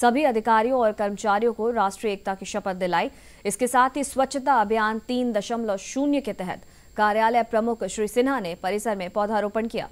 सभी अधिकारियों और कर्मचारियों को राष्ट्रीय एकता की शपथ दिलाई इसके साथ ही स्वच्छता अभियान तीन दशमलव शून्य के तहत कार्यालय प्रमुख श्री सिन्हा ने परिसर में पौधारोपण किया